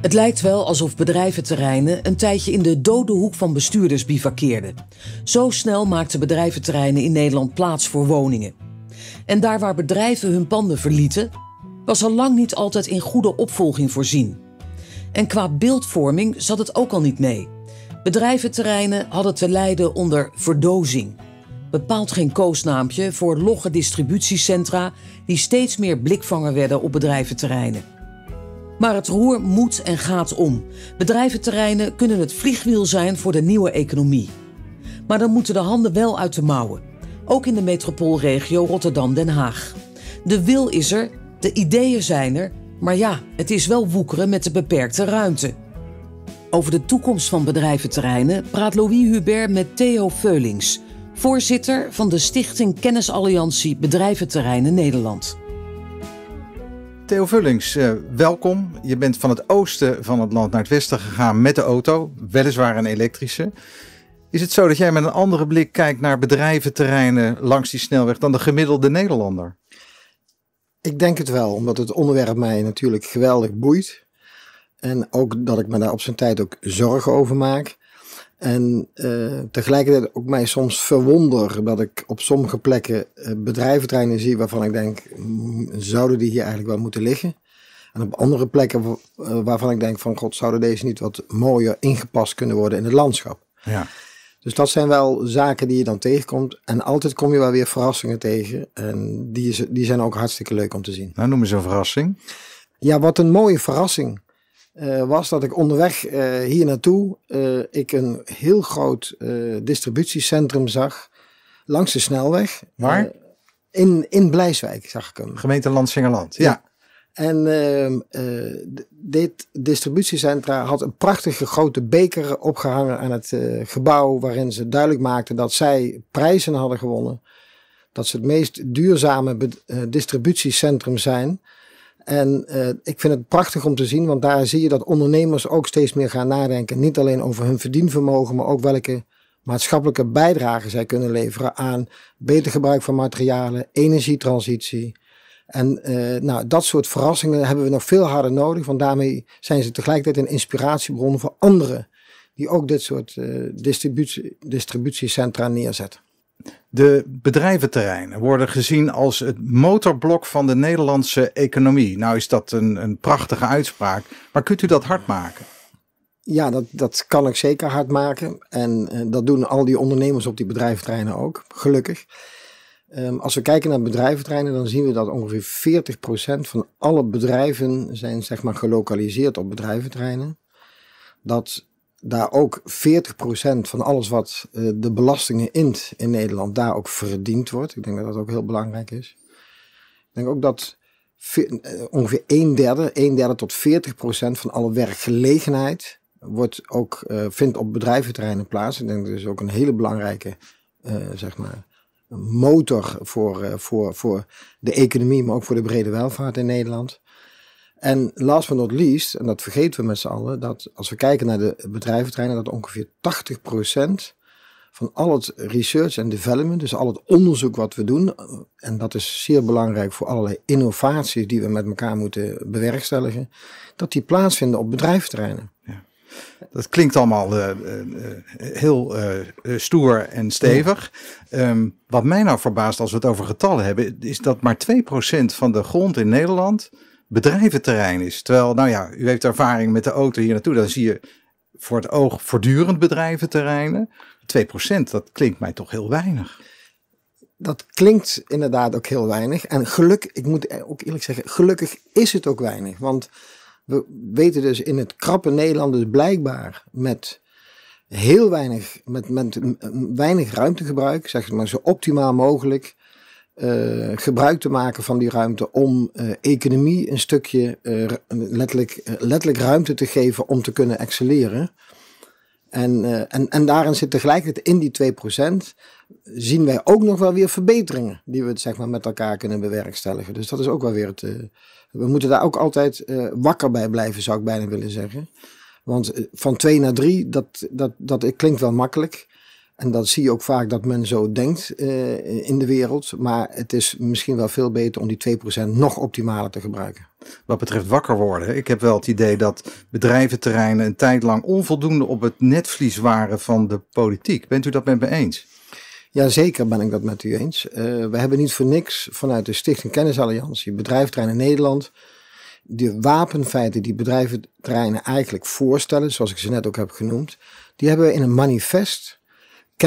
Het lijkt wel alsof bedrijventerreinen een tijdje in de dode hoek van bestuurders bivakkeerden. Zo snel maakten bedrijventerreinen in Nederland plaats voor woningen. En daar waar bedrijven hun panden verlieten, was al lang niet altijd in goede opvolging voorzien. En qua beeldvorming zat het ook al niet mee. Bedrijventerreinen hadden te lijden onder verdozing. Bepaald geen koosnaampje voor logge distributiecentra die steeds meer blikvanger werden op bedrijventerreinen. Maar het roer moet en gaat om. Bedrijventerreinen kunnen het vliegwiel zijn voor de nieuwe economie. Maar dan moeten de handen wel uit de mouwen. Ook in de metropoolregio Rotterdam-Den Haag. De wil is er, de ideeën zijn er, maar ja, het is wel woekeren met de beperkte ruimte. Over de toekomst van bedrijventerreinen praat Louis Hubert met Theo Veulings, voorzitter van de Stichting Kennisalliantie Bedrijventerreinen Nederland. Theo Vullings, eh, welkom. Je bent van het oosten van het land naar het westen gegaan met de auto, weliswaar een elektrische. Is het zo dat jij met een andere blik kijkt naar bedrijventerreinen langs die snelweg dan de gemiddelde Nederlander? Ik denk het wel, omdat het onderwerp mij natuurlijk geweldig boeit. En ook dat ik me daar op zijn tijd ook zorgen over maak. En eh, tegelijkertijd ook mij soms verwonder dat ik op sommige plekken eh, bedrijventreinen zie waarvan ik denk, zouden die hier eigenlijk wel moeten liggen? En op andere plekken eh, waarvan ik denk van god, zouden deze niet wat mooier ingepast kunnen worden in het landschap? Ja. Dus dat zijn wel zaken die je dan tegenkomt. En altijd kom je wel weer verrassingen tegen. En die, die zijn ook hartstikke leuk om te zien. Nou, noemen ze een verrassing. Ja, wat een mooie verrassing. Eh, was dat ik onderweg eh, hier naartoe eh, ik een heel groot distributiecentrum zag langs de snelweg. Waar? in, in Blijswijk zag ik hem. Gemeente Landsingerland, ja. ja. En ehm, dit distributiecentra had een prachtige grote beker opgehangen aan het gebouw waarin ze duidelijk maakten dat zij prijzen hadden gewonnen. Dat ze het meest duurzame distributiecentrum zijn en eh, ik vind het prachtig om te zien, want daar zie je dat ondernemers ook steeds meer gaan nadenken. Niet alleen over hun verdienvermogen, maar ook welke maatschappelijke bijdrage zij kunnen leveren aan beter gebruik van materialen, energietransitie. En eh, nou, dat soort verrassingen hebben we nog veel harder nodig, want daarmee zijn ze tegelijkertijd een inspiratiebron voor anderen die ook dit soort eh, distributie, distributiecentra neerzetten. De bedrijventerreinen worden gezien als het motorblok van de Nederlandse economie. Nou is dat een, een prachtige uitspraak, maar kunt u dat hard maken? Ja, dat, dat kan ik zeker hard maken. En eh, dat doen al die ondernemers op die bedrijventerreinen ook, gelukkig. Ehm, als we kijken naar bedrijventerreinen, dan zien we dat ongeveer 40% van alle bedrijven zijn zeg maar, gelokaliseerd op bedrijventerreinen. Dat daar ook 40% van alles wat eh, de belastingen int in Nederland daar ook verdiend wordt. Ik denk dat dat ook heel belangrijk is. Ik denk ook dat eh, ongeveer een derde, een derde tot 40% van alle werkgelegenheid wordt ook, eh, vindt op bedrijventerreinen plaats. Ik denk dat is ook een hele belangrijke zeg maar, motor voor, voor, voor de economie, maar ook voor de brede welvaart in Nederland. En last but not least, en dat vergeten we met z'n allen, dat als we kijken naar de bedrijventerreinen dat ongeveer 80% van al het research en development, dus al het onderzoek wat we doen, eh, en dat is zeer belangrijk voor allerlei innovaties die we met elkaar moeten bewerkstelligen, dat die plaatsvinden op bedrijventerreinen. Ja. Dat klinkt allemaal eh, eh, heel stoer en stevig. Ehm, wat mij nou verbaast als we het over getallen hebben, is dat maar 2% van de grond in Nederland bedrijventerrein is. Terwijl, nou ja, u heeft ervaring met de auto hier naartoe. Dan zie je voor het oog voortdurend bedrijventerreinen. 2%, dat klinkt mij toch heel weinig. Dat klinkt inderdaad ook heel weinig. En geluk, ik moet ook eerlijk zeggen, gelukkig is het ook weinig. Want we weten dus in het krappe Nederland dus blijkbaar met heel weinig, met, met weinig ruimtegebruik, zeg maar zo optimaal mogelijk, eh, gebruik te maken van die ruimte om eh, economie een stukje eh, letterlijk, letterlijk ruimte te geven om te kunnen excelleren. En, en, en daarin zit tegelijkertijd in die 2% zien wij ook nog wel weer verbeteringen die we zeg maar, met elkaar kunnen bewerkstelligen. Dus dat is ook wel weer het. we moeten daar ook altijd wakker bij blijven, zou ik bijna willen zeggen. Want van 2 naar 3, dat, dat, dat klinkt wel makkelijk. En dat zie je ook vaak dat men zo denkt eh, in de wereld. Maar het is misschien wel veel beter om die 2% nog optimaler te gebruiken. Wat betreft wakker worden. Ik heb wel het idee dat bedrijventerreinen een tijd lang onvoldoende op het netvlies waren van de politiek. Bent u dat met me eens? Jazeker ben ik dat met u eens. Eh, we hebben niet voor niks vanuit de Stichting Kennisalliantie Bedrijventerreinen Nederland de wapenfeiten die bedrijventerreinen eigenlijk voorstellen, zoals ik ze net ook heb genoemd, die hebben we in een manifest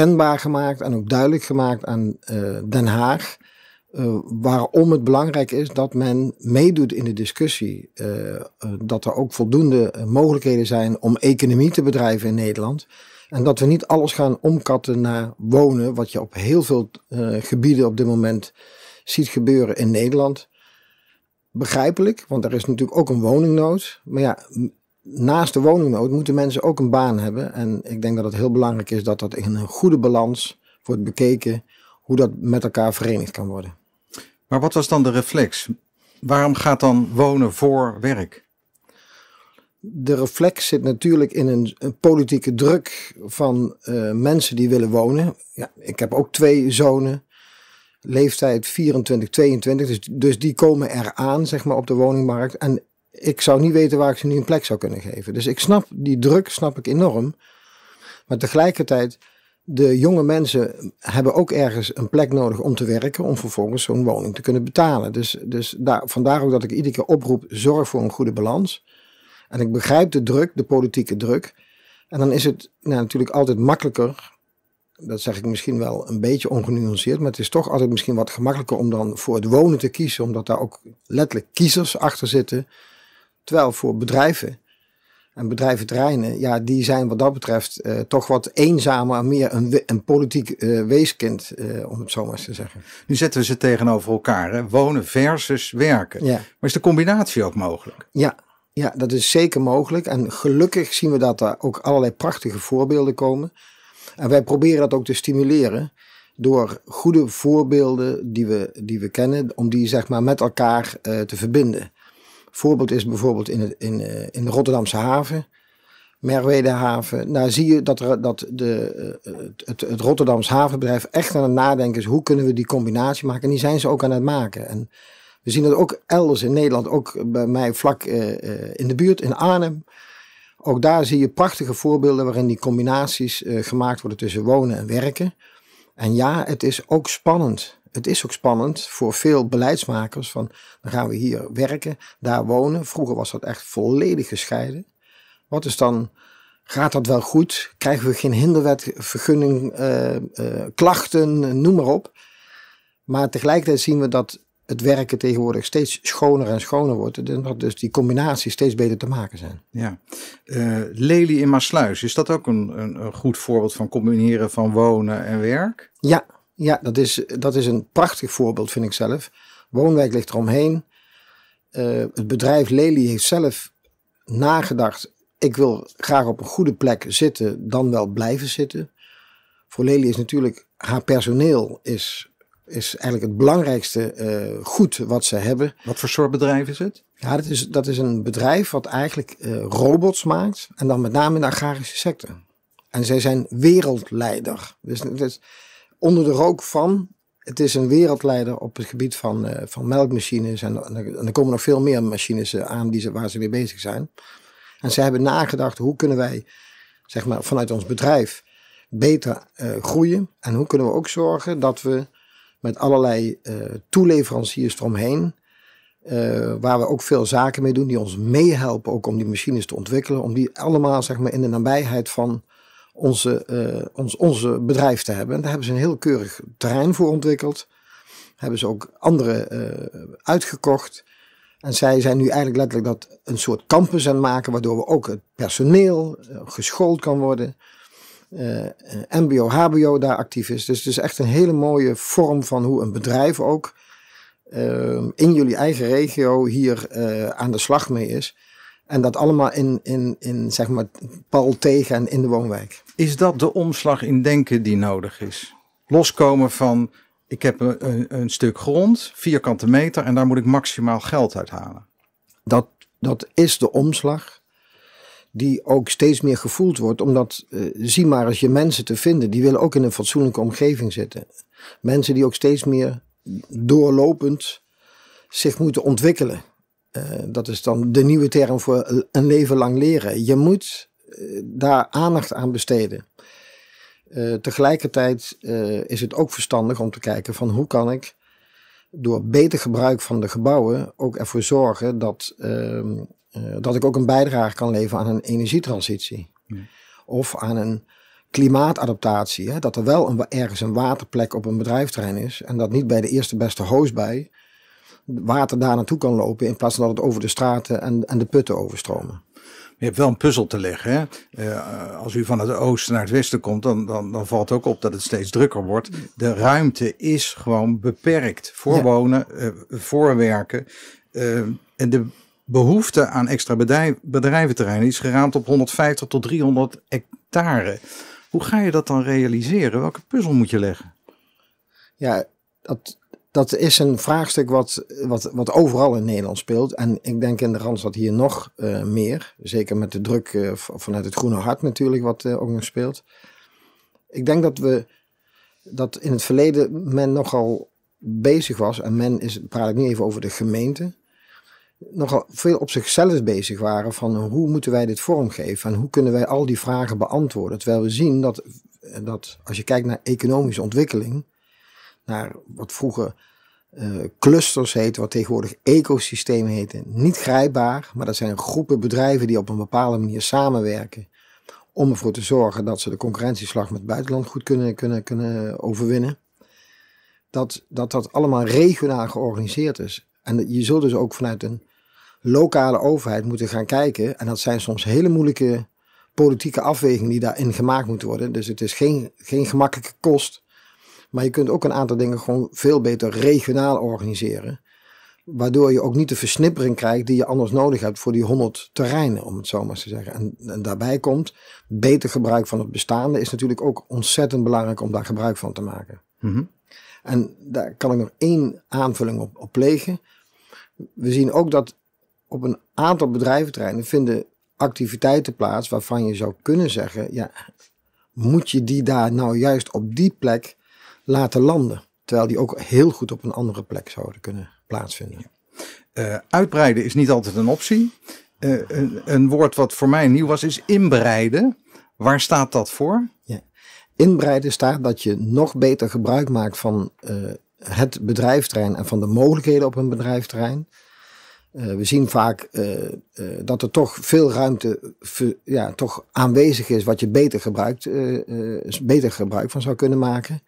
kenbaar gemaakt en ook duidelijk gemaakt aan eh, Den Haag. Eh, waarom het belangrijk is dat men meedoet in de discussie. Eh, dat er ook voldoende mogelijkheden zijn om economie te bedrijven in Nederland. En dat we niet alles gaan omkatten naar wonen, wat je op heel veel gebieden op dit moment ziet gebeuren in Nederland begrijpelijk, want er is natuurlijk ook een woningnood. Maar ja, naast de woningnood moeten mensen ook een baan hebben. En ik denk dat het heel belangrijk is dat dat in een goede balans wordt bekeken hoe dat met elkaar verenigd kan worden. Maar wat was dan de reflex? Waarom gaat dan wonen voor werk? De reflex zit natuurlijk in een, politieke druk van eh, mensen die willen wonen. Ja, ik heb ook twee zonen, leeftijd 24, 22, dus, dus die komen eraan zeg maar, op de woningmarkt. En ik zou niet weten waar ik ze nu een plek zou kunnen geven. Dus ik snap die druk, snap ik enorm. Maar tegelijkertijd, de jonge mensen hebben ook ergens een plek nodig om te werken, om vervolgens zo'n woning te kunnen betalen. Dus, dus daar, vandaar ook dat ik iedere keer oproep, zorg voor een goede balans. En ik begrijp de druk, de politieke druk. En dan is het nou, natuurlijk altijd makkelijker, dat zeg ik misschien wel een beetje ongenuanceerd, maar het is toch altijd misschien wat gemakkelijker om dan voor het wonen te kiezen, omdat daar ook letterlijk kiezers achter zitten Terwijl voor bedrijven en bedrijventreinen, ja, die zijn wat dat betreft eh, toch wat eenzamer meer een, een politiek eh, weeskind, eh, om het zo maar eens te zeggen. Nu zetten we ze tegenover elkaar, hè? wonen versus werken. Ja. Maar is de combinatie ook mogelijk? Ja, ja, dat is zeker mogelijk. En gelukkig zien we dat er ook allerlei prachtige voorbeelden komen. En wij proberen dat ook te stimuleren door goede voorbeelden die we, die we kennen, om die zeg maar met elkaar te verbinden voorbeeld is bijvoorbeeld in, het, in, eh, in de Rotterdamse haven, Merwedehaven. Daar nou zie je dat, er, dat de, eh, het, het Rotterdamse havenbedrijf echt aan het nadenken is. Hoe kunnen we die combinatie maken? En die zijn ze ook aan het maken. En we zien dat ook elders in Nederland, ook bij mij vlak eh, in de buurt, in Arnhem. Ook daar zie je prachtige voorbeelden waarin die combinaties gemaakt worden tussen wonen en werken. En ja, het is ook spannend het is ook spannend voor veel beleidsmakers van dan gaan we hier werken, daar wonen. Vroeger was dat echt volledig gescheiden. Wat is dan, gaat dat wel goed? Krijgen we geen hinderwet, vergunning, eh, eh, klachten, noem maar op. Maar tegelijkertijd zien we dat het werken tegenwoordig steeds schoner en schoner wordt. En dat dus die combinaties steeds beter te maken zijn. Ja. Uh, Lely in Maasluis, is dat ook een, een, goed voorbeeld van combineren van wonen en werk? Ja, ja, dat is, dat is een prachtig voorbeeld, vind ik zelf. Woonwijk ligt eromheen. Uh, het bedrijf Lely heeft zelf nagedacht. Ik wil graag op een goede plek zitten, dan wel blijven zitten. Voor Lely is natuurlijk haar personeel is, is eigenlijk het belangrijkste eh, goed wat ze hebben. Wat voor soort bedrijf is het? Ja, dat is, dat is een bedrijf wat eigenlijk eh, robots maakt. En dan met name in de agrarische sector. En zij zijn wereldleider. Dus, dus onder de rook van. Het is een wereldleider op het gebied van, eh, van melkmachines. En, er komen nog veel meer machines eh, aan die ze, waar ze mee bezig zijn. En ze hebben nagedacht hoe kunnen wij zeg maar, vanuit ons bedrijf beter eh, groeien. En hoe kunnen we ook zorgen dat we met allerlei toeleveranciers eromheen. waar we ook veel zaken mee doen, die ons meehelpen ook om die machines te ontwikkelen. Om die allemaal zeg maar, in de nabijheid van onze, eh, ons, onze bedrijf te hebben. En daar hebben ze een heel keurig terrein voor ontwikkeld. Hebben ze ook andere eh, uitgekocht. En zij zijn nu eigenlijk letterlijk dat een soort campus aan het maken, waardoor we ook het personeel eh, geschoold kan worden. MBO, HBO daar actief is. Dus het is echt een hele mooie vorm van hoe een bedrijf ook in jullie eigen regio hier aan de slag mee is. En dat allemaal in, in, in zeg maar, pal tegen en in de woonwijk. Is dat de omslag in denken die nodig is? Loskomen van ik heb een, een, stuk grond, vierkante meter, en daar moet ik maximaal geld uit halen. Dat, dat is de omslag die ook steeds meer gevoeld wordt, omdat eh, zie maar als je mensen te vinden, die willen ook in een fatsoenlijke omgeving zitten. Mensen die ook steeds meer doorlopend zich moeten ontwikkelen. Eh, dat is dan de nieuwe term voor een leven lang leren. Je moet eh, daar aandacht aan besteden. Eh, tegelijkertijd eh, is het ook verstandig om te kijken van hoe kan ik door beter gebruik van de gebouwen ook ervoor zorgen dat, ehm, dat ik ook een bijdrage kan leveren aan een energietransitie. Of aan een klimaatadaptatie. Hè? Dat er wel ergens een waterplek op een bedrijfterrein is en dat niet bij de eerste beste hoos bij water daar naartoe kan lopen in plaats van dat het over de straten en, en de putten overstromen je hebt wel een puzzel te leggen. Hè? Eh, als u van het oosten naar het westen komt, dan, dan, dan valt ook op dat het steeds drukker wordt. De ruimte is gewoon beperkt voor wonen, eh, voor werken. Eh, en de behoefte aan extra bedrijf, bedrijventerreinen is geraamd op 150 tot 300 hectare. Hoe ga je dat dan realiseren? Welke puzzel moet je leggen? Ja, dat, dat is een vraagstuk wat, wat, wat overal in Nederland speelt. En ik denk in de Randstad hier nog eh, meer. Zeker met de druk eh, vanuit het groene hart natuurlijk, wat eh, ook nog speelt. Ik denk dat we dat in het verleden men nogal bezig was, en men is, praat ik nu even over de gemeente, nogal veel op zichzelf bezig waren van hoe moeten wij dit vormgeven en hoe kunnen wij al die vragen beantwoorden. Terwijl we zien dat, dat als je kijkt naar economische ontwikkeling, naar wat vroeger eh, clusters heette, wat tegenwoordig ecosystemen heten. Niet grijpbaar, maar dat zijn groepen bedrijven die op een bepaalde manier samenwerken om ervoor te zorgen dat ze de concurrentieslag met het buitenland goed kunnen, kunnen, kunnen overwinnen. Dat, dat dat allemaal regionaal georganiseerd is. En je zult dus ook vanuit een lokale overheid moeten gaan kijken. En dat zijn soms hele moeilijke politieke afwegingen die daarin gemaakt moeten worden. Dus het is geen, geen gemakkelijke kost. Maar je kunt ook een aantal dingen gewoon veel beter regionaal organiseren. Waardoor je ook niet de versnippering krijgt die je anders nodig hebt voor die 100 terreinen, om het zo maar te zeggen. En, daarbij komt, beter gebruik van het bestaande is natuurlijk ook ontzettend belangrijk om daar gebruik van te maken. Mhm. En daar kan ik nog één aanvulling op, op plegen. We zien ook dat op een aantal bedrijventerreinen vinden activiteiten plaats waarvan je zou kunnen zeggen, ja, moet je die daar nou juist op die plek laten landen. Terwijl die ook heel goed op een andere plek zouden kunnen plaatsvinden. Eh, uitbreiden is niet altijd een optie. Eh, een, een, woord wat voor mij nieuw was, is inbreiden. Waar staat dat voor? Ja. Inbreiden staat dat je nog beter gebruik maakt van uh, het bedrijfterrein en van de mogelijkheden op een bedrijfterrein. Uh, we zien vaak dat er toch veel ruimte ja, toch aanwezig is wat je beter, gebruikt, beter gebruik van zou kunnen maken.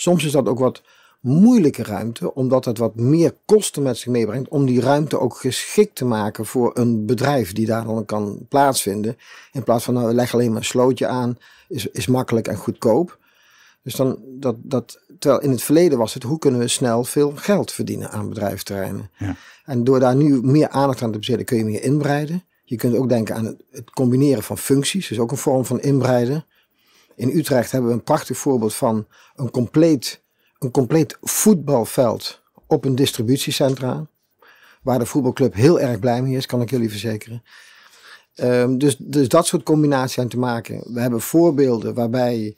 Soms is dat ook wat moeilijke ruimte, omdat het wat meer kosten met zich meebrengt om die ruimte ook geschikt te maken voor een bedrijf die daar dan kan plaatsvinden. In plaats van nou, leg alleen maar een slootje aan, is, is makkelijk en goedkoop. Dus dan dat, dat, terwijl in het verleden was het, hoe kunnen we snel veel geld verdienen aan bedrijfterreinen? Ja. En door daar nu meer aandacht aan te besteden, kun je meer inbreiden. Je kunt ook denken aan het, combineren van functies, is ook een vorm van inbreiden. In Utrecht hebben we een prachtig voorbeeld van een compleet, een compleet voetbalveld op een distributiecentra. Waar de voetbalclub heel erg blij mee is, kan ik jullie verzekeren. Ehm, dus, dus dat soort combinaties aan te maken. We hebben voorbeelden waarbij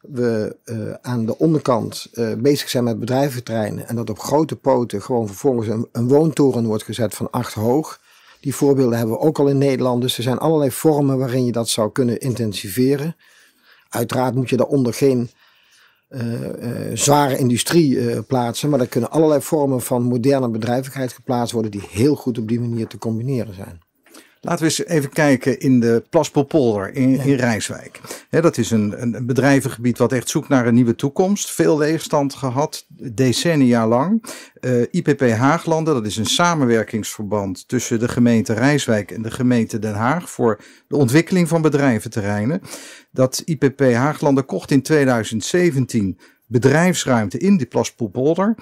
we eh, aan de onderkant eh, bezig zijn met bedrijventreinen En dat op grote poten gewoon vervolgens een, een woontoren wordt gezet van acht hoog. Die voorbeelden hebben we ook al in Nederland. Dus er zijn allerlei vormen waarin je dat zou kunnen intensiveren. Uiteraard moet je daaronder geen eh, eh, zware industrie eh, plaatsen. Maar daar kunnen allerlei vormen van moderne bedrijvigheid geplaatst worden die heel goed op die manier te combineren zijn. Laten we eens even kijken in de Plaspolpolder in, in Rijswijk. dat is een, een bedrijvengebied wat echt zoekt naar een nieuwe toekomst. Veel leefstand gehad, decennia lang. Eh, IPP Haaglanden, dat is een samenwerkingsverband tussen de gemeente Rijswijk en de gemeente Den Haag voor de ontwikkeling van bedrijventerreinen. Dat IPP Haaglanden kocht in 2017 bedrijfsruimte in die Plaspoelpolder.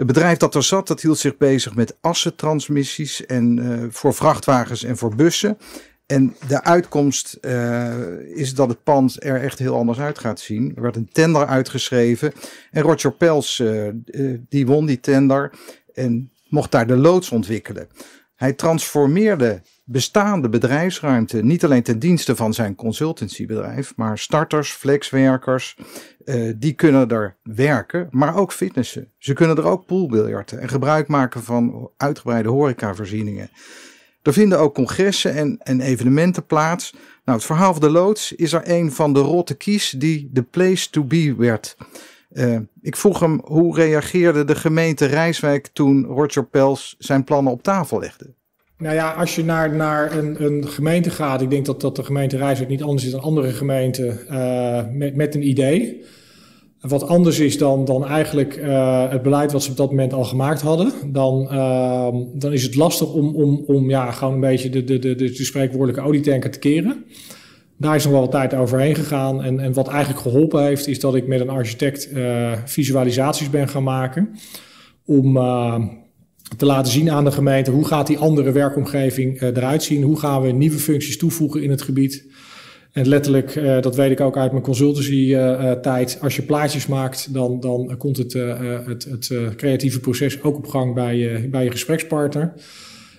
Het bedrijf dat er zat, dat hield zich bezig met assentransmissies en eh, voor vrachtwagens en voor bussen. En de uitkomst eh, is dat het pand er echt heel anders uit gaat zien. Er werd een tender uitgeschreven en Roger Pels eh, die won die tender en mocht daar de loods ontwikkelen. Hij transformeerde bestaande bedrijfsruimte niet alleen ten dienste van zijn consultancybedrijf, maar starters, flexwerkers, eh, die kunnen er werken, maar ook fitnessen. Ze kunnen er ook poolbiljarten en gebruik maken van uitgebreide horecavoorzieningen. Er vinden ook congressen en, en evenementen plaats. Nou, het verhaal van de loods is er een van de rotte kies die de place to be werd. Eh, ik vroeg hem hoe reageerde de gemeente Rijswijk toen Roger Pels zijn plannen op tafel legde. Nou ja, als je naar, naar een, een gemeente gaat, ik denk dat, dat de gemeente Rijswijk niet anders is dan andere gemeenten eh, met, met een idee. Wat anders is dan, dan eigenlijk eh, het beleid wat ze op dat moment al gemaakt hadden, dan, ehm, dan is het lastig om, om, om ja, gewoon een beetje de, de, de, de, spreekwoordelijke olietanker te keren. Daar is nog wel tijd overheen gegaan. En, en wat eigenlijk geholpen heeft, is dat ik met een architect eh, visualisaties ben gaan maken. Om, te laten zien aan de gemeente hoe gaat die andere werkomgeving eh, eruit zien, hoe gaan we nieuwe functies toevoegen in het gebied. En letterlijk, eh, dat weet ik ook uit mijn consultancy-tijd, eh, als je plaatjes maakt, dan, dan komt het, het, het creatieve proces ook op gang bij je, bij je gesprekspartner.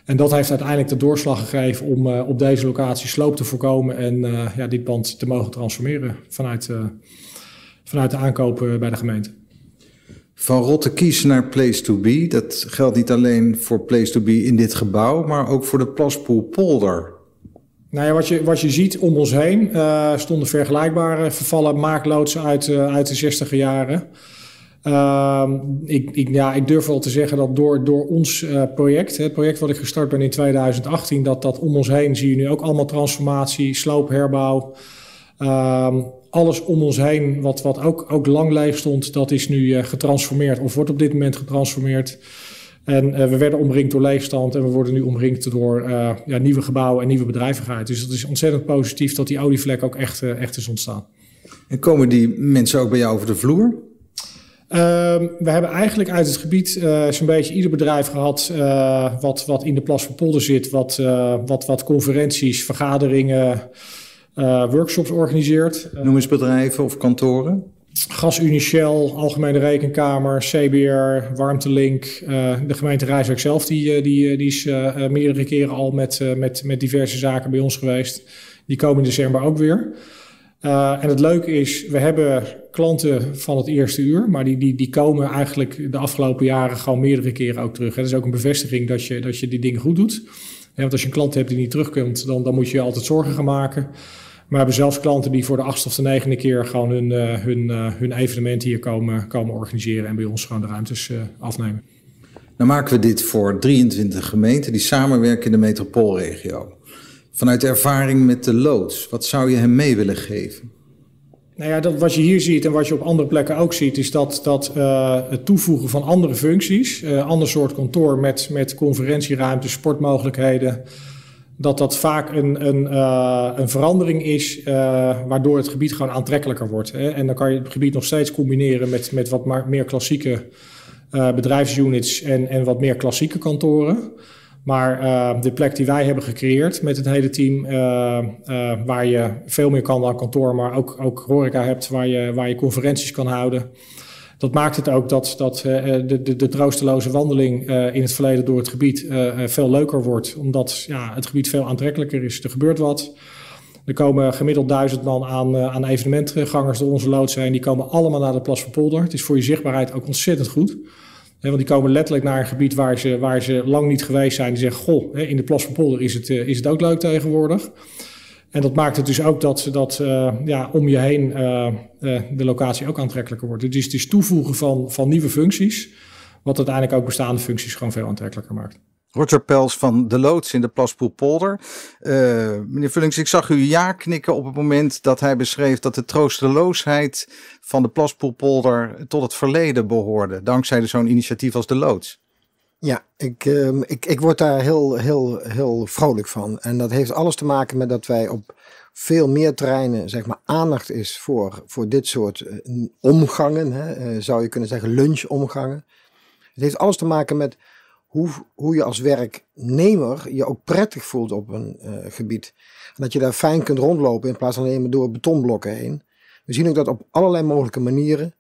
En dat heeft uiteindelijk de doorslag gegeven om op deze locatie sloop te voorkomen en ja, dit pand te mogen transformeren vanuit, vanuit de aankoop bij de gemeente van rotte kies naar place to be. Dat geldt niet alleen voor place to be in dit gebouw, maar ook voor de Plaspoel polder. Nou ja, wat je, wat je ziet om ons heen eh, stonden vergelijkbare vervallen maakloodsen uit, eh, uit de 60 jaren. Ehm, ik, ik, ja, ik durf wel te zeggen dat door, door ons eh, project, het project wat ik gestart ben in 2018, dat, dat om ons heen zie je nu ook allemaal transformatie, sloopherbouw. Ehm, alles om ons heen, wat, wat ook, ook lang lijf stond, dat is nu eh, getransformeerd of wordt op dit moment getransformeerd. En eh, we werden omringd door leefstand en we worden nu omringd door eh, ja, nieuwe gebouwen en nieuwe bedrijvigheid. Dus dat is ontzettend positief dat die olievlek ook echt, echt is ontstaan. En komen die mensen ook bij jou over de vloer? Ehm, we hebben eigenlijk uit het gebied uh, zo'n beetje ieder bedrijf gehad wat, wat in de Plas van Polder zit, wat, wat, wat conferenties, vergaderingen, eh, workshops organiseert. Eh, Noem eens bedrijven of kantoren. Gasunie Shell, Algemene Rekenkamer, CBR, Warmtelink. Eh, de gemeente Rijswijk zelf die, die, die is meerdere keren al met, met, met diverse zaken bij ons geweest. Die komen in december ook weer. en het leuke is, we hebben klanten van het eerste uur, maar die, die, die komen eigenlijk de afgelopen jaren gewoon meerdere keren ook terug. Dat is ook een bevestiging dat je, dat je die dingen goed doet. want als je een klant hebt die niet terugkomt, dan, dan moet je, je altijd zorgen gaan maken. Maar we hebben zelfs klanten die voor de achtste of de negende keer gewoon hun, uh, hun, eh, hun evenement hier komen, komen organiseren en bij ons gewoon de ruimtes eh, afnemen. Dan maken we dit voor 23 gemeenten die samenwerken in de metropoolregio. Vanuit ervaring met de loods, wat zou je hem mee willen geven? Nou ja, dat, wat je hier ziet en wat je op andere plekken ook ziet, is dat, dat het toevoegen van andere functies, uh, ander soort kantoor met, met conferentieruimtes, sportmogelijkheden, dat dat vaak een, een, eh, een verandering is, eh, waardoor het gebied gewoon aantrekkelijker wordt. Hè? En dan kan je het gebied nog steeds combineren met, met wat maar meer klassieke eh, bedrijfsunits en, en wat meer klassieke kantoren. Maar de plek die wij hebben gecreëerd met het hele team, waar je veel meer kan dan kantoor, maar ook, ook horeca hebt, waar je, waar je conferenties kan houden. Dat maakt het ook dat, dat eh, eh, de, de, de troosteloze wandeling eh, in het verleden door het gebied veel leuker wordt. Omdat ja, het gebied veel aantrekkelijker is. Er gebeurt wat. Er komen gemiddeld duizend man aan, aan evenementgangers door onze lood zijn. Die komen allemaal naar de Plas van Polder. Het is voor je zichtbaarheid ook ontzettend goed. want die komen letterlijk naar een gebied waar ze, waar ze lang niet geweest zijn. Die zeggen, goh, in de Plas van Polder is het, is het ook leuk tegenwoordig. En dat maakt het dus ook dat, dat eh, ja, om je heen uh, de locatie ook aantrekkelijker wordt. Dus het is dus toevoegen van, van nieuwe functies, wat uiteindelijk ook bestaande functies gewoon veel aantrekkelijker maakt. Roger Pels van De Loods in de Plaspoelpolder. meneer Vullings, ik zag u ja knikken op het moment dat hij beschreef dat de troosteloosheid van de Plaspoelpolder tot het verleden behoorde, dankzij zo'n initiatief als De Loods. Ja, ik, ehm, ik, ik word daar heel, heel, heel vrolijk van. En dat heeft alles te maken met dat wij op veel meer terreinen zeg maar, aandacht is voor, voor dit soort eh, omgangen. Hè, eh, zou je kunnen zeggen lunchomgangen. Het heeft alles te maken met hoe, hoe je als werknemer je ook prettig voelt op een eh, gebied. En dat je daar fijn kunt rondlopen in plaats van alleen maar door betonblokken heen. We zien ook dat op allerlei mogelijke manieren,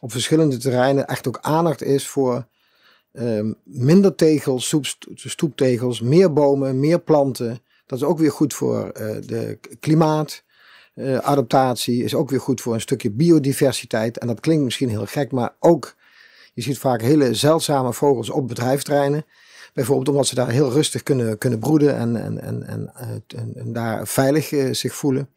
op verschillende terreinen, echt ook aandacht is voor Ehm, minder tegels, stoeptegels, meer bomen, meer planten. Dat is ook weer goed voor uh, de klimaatadaptatie eh, is ook weer goed voor een stukje biodiversiteit. En dat klinkt misschien heel gek, maar ook je ziet vaak hele zeldzame vogels op bedrijfterreinen. Bijvoorbeeld omdat ze daar heel rustig kunnen, kunnen broeden en, en, en, en, eh, en daar veilig zich voelen.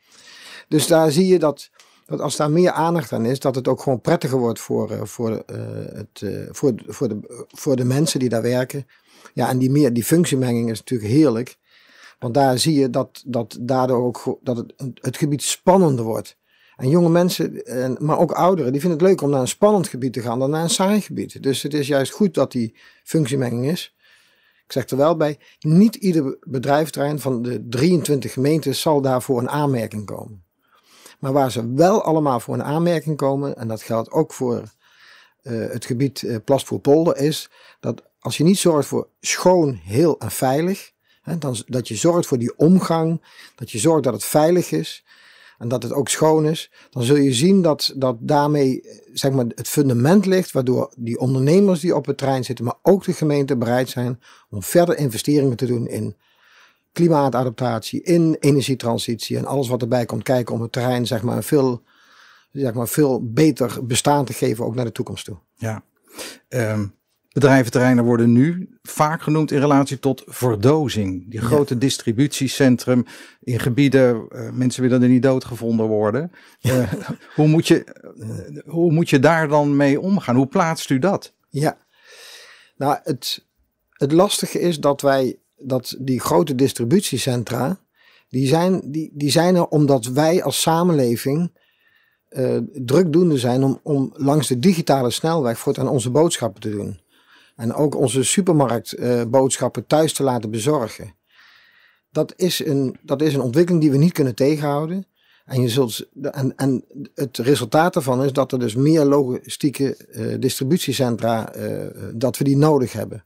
Dus daar zie je dat dat als daar meer aandacht aan is, dat het ook gewoon prettiger wordt voor, eh, voor, eh, het, eh, voor, voor, de, voor de mensen die daar werken. Ja, en die, meer, die functiemenging is natuurlijk heerlijk. Want daar zie je dat, dat daardoor ook dat het, het gebied spannender wordt. En jonge mensen, maar ook ouderen, die vinden het leuk om naar een spannend gebied te gaan dan naar een saai gebied. Dus het is juist goed dat die functiemenging is. Ik zeg er wel bij, niet ieder bedrijfterrein van de 23 gemeentes zal daarvoor een aanmerking komen. Maar waar ze wel allemaal voor een aanmerking komen, en dat geldt ook voor eh, het gebied uh, eh, polder is dat als je niet zorgt voor schoon, heel en veilig, hè, dan, dat je zorgt voor die omgang, dat je zorgt dat het veilig is en dat het ook schoon is, dan zul je zien dat, dat daarmee eh, zeg maar, het fundament ligt waardoor die ondernemers die op het trein zitten, maar ook de gemeente bereid zijn om verder investeringen te doen in klimaatadaptatie, in energietransitie en alles wat erbij komt kijken om het terrein zeg maar, veel, zeg maar, veel beter bestaan te geven, ook naar de toekomst toe. Ja. Um, bedrijventerreinen worden nu vaak genoemd in relatie tot verdozing. Die grote distributiecentrum in gebieden, eh, mensen willen er niet doodgevonden worden. Eh, hoe, moet je, eh, hoe moet je daar dan mee omgaan? Hoe plaatst u dat? Ja, nou het, het lastige is dat wij dat die grote distributiecentra, die zijn, die, die zijn er omdat wij als samenleving eh, drukdoende zijn om, om langs de digitale snelweg voortaan onze boodschappen te doen. En ook onze supermarktboodschappen eh, boodschappen thuis te laten bezorgen. Dat is, een, dat is een ontwikkeling die we niet kunnen tegenhouden. En, je zult, en, en het resultaat daarvan is dat er dus meer logistieke eh, distributiecentra, dat we die nodig hebben.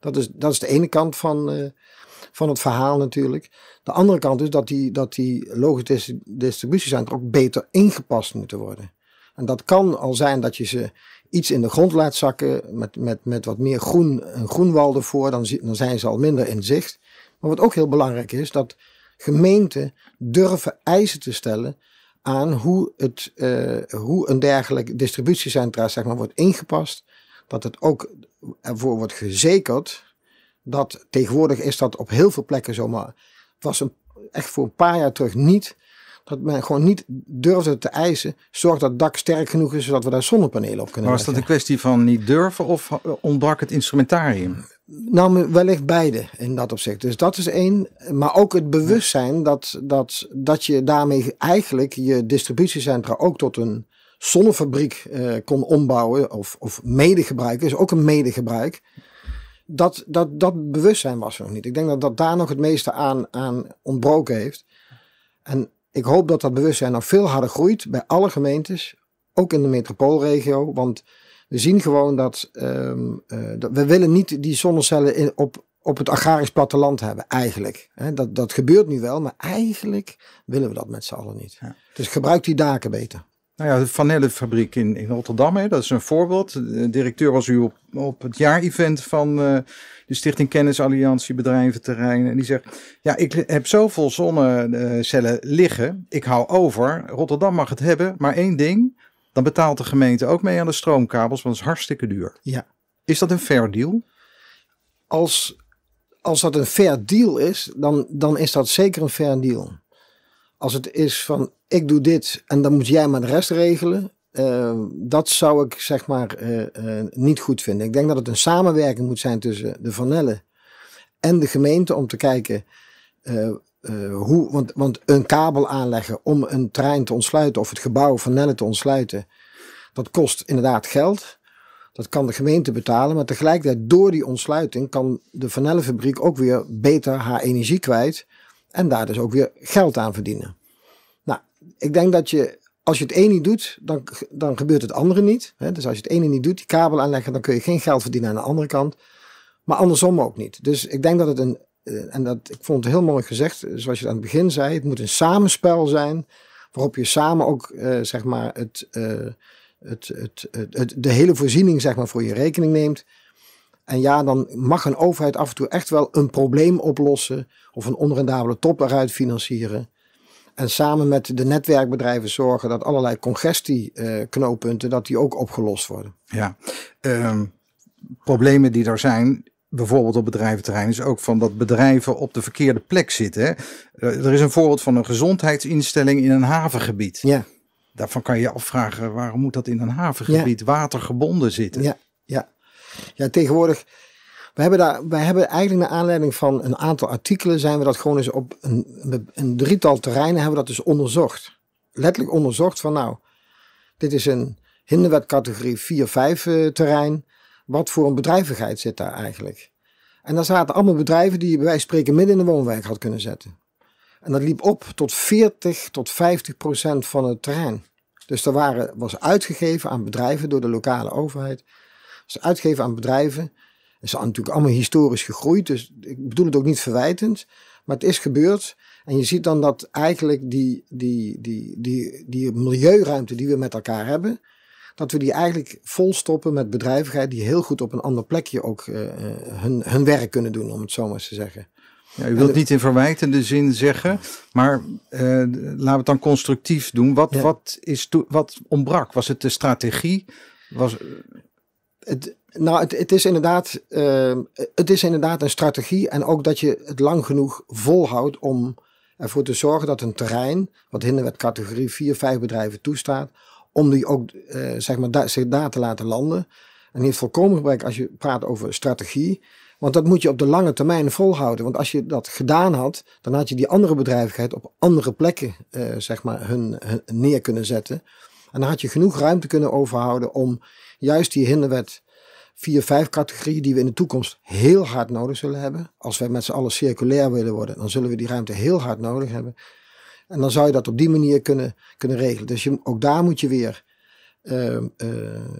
Dat is, dat is de ene kant van, eh, van het verhaal natuurlijk. De andere kant is dat die, dat die logische distributiecentra ook beter ingepast moeten worden. En dat kan al zijn dat je ze iets in de grond laat zakken met, met, met wat meer groen, een groenwal ervoor, dan, dan zijn ze al minder in zicht. Maar wat ook heel belangrijk is, dat gemeenten durven eisen te stellen aan hoe, het, eh, hoe een dergelijk distributiecentra zeg maar, wordt ingepast. Dat het ook ervoor wordt gezekerd dat tegenwoordig is dat op heel veel plekken zomaar. was een, echt voor een paar jaar terug niet. Dat men gewoon niet durfde te eisen. Zorg dat het dak sterk genoeg is zodat we daar zonnepanelen op kunnen. Maar was dat een kwestie van niet durven of ontbrak het instrumentarium? Nou, wellicht beide in dat opzicht. Dus dat is één. Maar ook het bewustzijn dat, dat, dat je daarmee eigenlijk je distributiecentra ook tot een zonnefabriek uh, kon ombouwen of, of medegebruiken, is ook een medegebruik. Dat, dat, dat bewustzijn was er nog niet. Ik denk dat, dat daar nog het meeste aan, aan ontbroken heeft. En ik hoop dat dat bewustzijn nog veel harder groeit bij alle gemeentes, ook in de metropoolregio. Want we zien gewoon dat, ehm, eh, dat we willen niet die zonnecellen in, op, op het agrarisch platteland hebben, eigenlijk. dat, dat gebeurt nu wel, maar eigenlijk willen we dat met z'n allen niet. Dus gebruik die daken beter. Nou ja, de Vanellenfabriek in, in Rotterdam, hè, dat is een voorbeeld. De directeur was u op, op het jaarevent van eh, de Stichting Kennisalliantie Bedrijventerrein. En die zegt, ja, ik heb zoveel zonnecellen liggen, ik hou over. Rotterdam mag het hebben, maar één ding, dan betaalt de gemeente ook mee aan de stroomkabels, want het is hartstikke duur. Ja. Is dat een fair deal? Als, als dat een fair deal is, dan, dan is dat zeker een fair deal. Als het is van ik doe dit en dan moet jij maar de rest regelen. Eh, dat zou ik zeg maar eh, eh, niet goed vinden. Ik denk dat het een samenwerking moet zijn tussen de Vanellen en de gemeente om te kijken hoe. Want, want een kabel aanleggen om een trein te ontsluiten of het gebouw Vanellen te ontsluiten, dat kost inderdaad geld. Dat kan de gemeente betalen, maar tegelijkertijd door die ontsluiting kan de Vanellenfabriek ook weer beter haar energie kwijt. En daar dus ook weer geld aan verdienen. Nou, ik denk dat je, als je het ene niet doet, dan, dan gebeurt het andere niet. Hè? Dus als je het ene niet doet, die kabel aanleggen, dan kun je geen geld verdienen aan de andere kant. Maar andersom ook niet. Dus ik denk dat het een, eh, en dat, ik vond het heel mooi gezegd, zoals je het aan het begin zei, het moet een samenspel zijn, waarop je samen ook, eh, zeg maar, het, eh, het, het, het, de hele voorziening, zeg maar, voor je rekening neemt. En ja, dan mag een overheid af en toe echt wel een probleem oplossen of een onrendabele top eruit financieren. En samen met de netwerkbedrijven zorgen dat allerlei congestieknooppunten, dat die ook opgelost worden. Ja, ehm, problemen die er zijn, bijvoorbeeld op bedrijventerrein, is ook van dat bedrijven op de verkeerde plek zitten. Eh, er is een voorbeeld van een gezondheidsinstelling in een havengebied. Ja. Daarvan kan je je afvragen, waarom moet dat in een havengebied watergebonden zitten? Ja. Ja, tegenwoordig. We hebben, daar, we hebben eigenlijk naar aanleiding van een aantal artikelen zijn we dat gewoon eens op een, een drietal terreinen hebben we dat dus onderzocht. Letterlijk onderzocht van nou, dit is een hinderwet categorie 4-5 eh, terrein. Wat voor een bedrijvigheid zit daar eigenlijk? En daar zaten allemaal bedrijven die je bij wijze van spreken midden in de woonwijk had kunnen zetten. En dat liep op tot 40 tot 50 procent van het terrein. Dus er waren, was uitgegeven aan bedrijven door de lokale overheid ze uitgeven aan bedrijven. ze zijn natuurlijk allemaal historisch gegroeid, dus ik bedoel het ook niet verwijtend. Maar het is gebeurd. En je ziet dan dat eigenlijk die, die, die, die, die milieuruimte die we met elkaar hebben, dat we die eigenlijk volstoppen met bedrijvigheid die heel goed op een ander plekje ook eh, eh, hun, hun werk kunnen doen, om het zo maar eens te zeggen. Ja, u wilt niet in verwijtende zin zeggen, maar uh, laten we het dan constructief doen. Wat, wat, is wat ontbrak? Was het de strategie? Was, het, nou, het, is inderdaad, ehm, het is inderdaad een strategie. En ook dat je het lang genoeg volhoudt om ervoor te zorgen dat een terrein, wat Hinderwet categorie 4, 5 bedrijven toestaat, om die ook eh, zeg maar, zich daar te laten landen. En heeft volkomen gebrek als je praat over strategie. Want dat moet je op de lange termijn volhouden. Want als je dat gedaan had, dan had je die andere bedrijvigheid op andere plekken eh, zeg maar, hun, hun neer kunnen zetten. En dan had je genoeg ruimte kunnen overhouden om juist die hinderwet vier, vijf categorieën die we in de toekomst heel hard nodig zullen hebben. Als wij met z'n allen circulair willen worden, dan zullen we die ruimte heel hard nodig hebben. En dan zou je dat op die manier kunnen, kunnen regelen. Dus je, ook daar moet je weer, ehm, eh,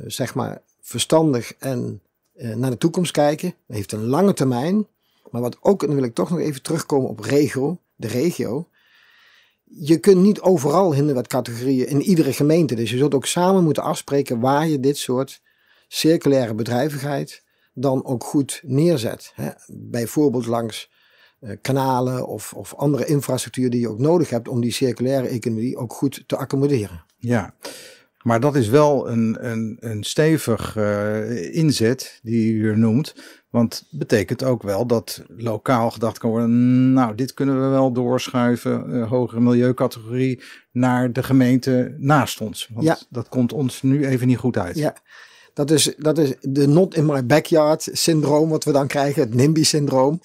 zeg maar, verstandig en eh, naar de toekomst kijken. Dat heeft een lange termijn. Maar wat ook, en dan wil ik toch nog even terugkomen op regio, de regio je kunt niet overal categorieën in iedere gemeente. Dus je zult ook samen moeten afspreken waar je dit soort circulaire bedrijvigheid dan ook goed neerzet. Hè? Bijvoorbeeld langs eh, kanalen of, of andere infrastructuur die je ook nodig hebt om die circulaire economie ook goed te accommoderen. Ja, maar dat is wel een, een, een stevig eh, inzet die u noemt. Want betekent ook wel dat lokaal gedacht kan worden, nou, dit kunnen we wel doorschuiven, eh, hogere milieucategorie, naar de gemeente naast ons. Want ja. dat komt ons nu even niet goed uit. Ja. Dat is, dat is de not in my backyard syndroom wat we dan krijgen, het NIMBY syndroom.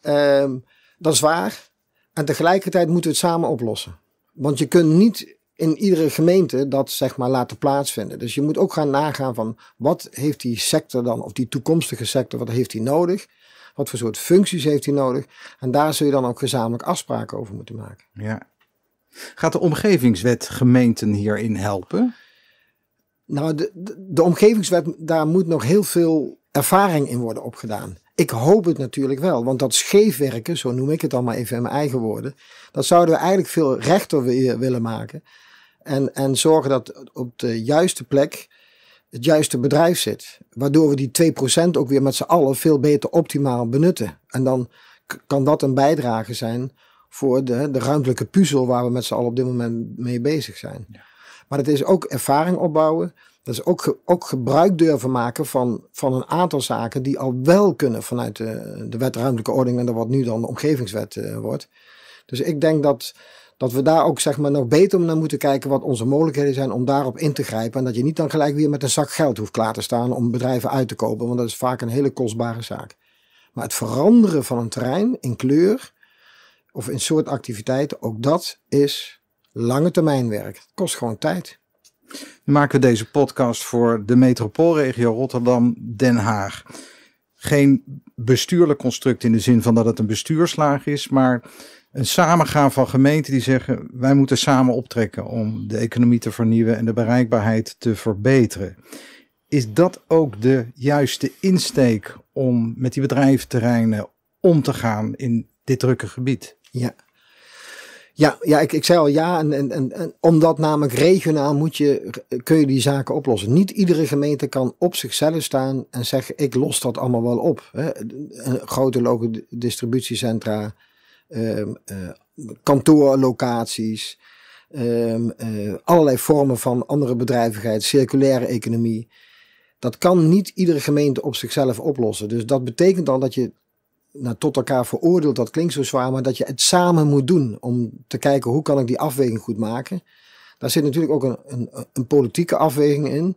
Ehm, dat is waar. En tegelijkertijd moeten we het samen oplossen. Want je kunt niet in iedere gemeente dat zeg maar laten plaatsvinden. Dus je moet ook gaan nagaan van wat heeft die sector dan, of die toekomstige sector, wat heeft die nodig? Wat voor soort functies heeft hij nodig? En daar zul je dan ook gezamenlijk afspraken over moeten maken. Ja. Gaat de omgevingswet gemeenten hierin helpen? Nou, de, de, de omgevingswet, daar moet nog heel veel ervaring in worden opgedaan. Ik hoop het natuurlijk wel, want dat scheefwerken, zo noem ik het dan maar even in mijn eigen woorden, dat zouden we eigenlijk veel rechter willen maken. En, en zorgen dat op de juiste plek het juiste bedrijf zit. Waardoor we die 2% ook weer met z'n allen veel beter optimaal benutten. En dan kan dat een bijdrage zijn voor de, de ruimtelijke puzzel waar we met z'n allen op dit moment mee bezig zijn. Maar het is ook ervaring opbouwen. Dat is ook, ook gebruik durven maken van, van een aantal zaken die al wel kunnen vanuit de, de wet ruimtelijke ordening en wat nu dan de omgevingswet eh, wordt. Dus ik denk dat dat we daar ook zeg maar, nog beter naar moeten kijken wat onze mogelijkheden zijn om daarop in te grijpen. En dat je niet dan gelijk weer met een zak geld hoeft klaar te staan om bedrijven uit te kopen, want dat is vaak een hele kostbare zaak. Maar het veranderen van een terrein in kleur of in soort activiteiten, ook dat is lange termijn werk. Het kost gewoon tijd. Nu maken we deze podcast voor de metropoolregio Rotterdam-Den Haag. Geen bestuurlijk construct in de zin van dat het een bestuurslaag is, maar een samengaan van gemeenten die zeggen wij moeten samen optrekken om de economie te vernieuwen en de bereikbaarheid te verbeteren. Is dat ook de juiste insteek om met die bedrijventerreinen om te gaan in dit drukke gebied? Ja, ja, ja ik, ik zei al ja. En, en, en, omdat namelijk regionaal moet je, kun je die zaken oplossen. Niet iedere gemeente kan op zichzelf staan en zeggen: ik los dat allemaal wel op. Hè. Grote lokale distributiecentra Ehm, eh, kantoorlocaties. Ehm, eh, allerlei vormen van andere bedrijvigheid, circulaire economie. Dat kan niet iedere gemeente op zichzelf oplossen. Dus dat betekent dan dat je naar nou, tot elkaar veroordeeld, dat klinkt zo zwaar, maar dat je het samen moet doen om te kijken hoe kan ik die afweging goed maken. Daar zit natuurlijk ook een, een, een politieke afweging in.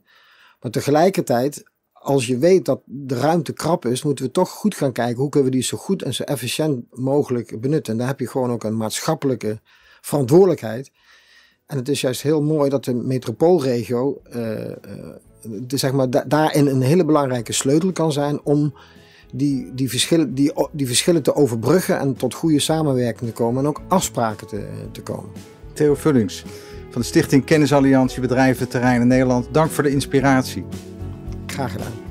Maar tegelijkertijd als je weet dat de ruimte krap is, moeten we toch goed gaan kijken hoe kunnen we die zo goed en zo efficiënt mogelijk benutten. En daar heb je gewoon ook een maatschappelijke verantwoordelijkheid. En het is juist heel mooi dat de metropoolregio uh, uh, zeg maar, daarin een hele belangrijke sleutel kan zijn om die, die, verschillen, die, die verschillen te overbruggen en tot goede samenwerking te komen en ook afspraken te, te komen. Theo Vullings van de Stichting Kennisalliantie Bedrijven Terrein Nederland, dank voor de inspiratie graag gedaan.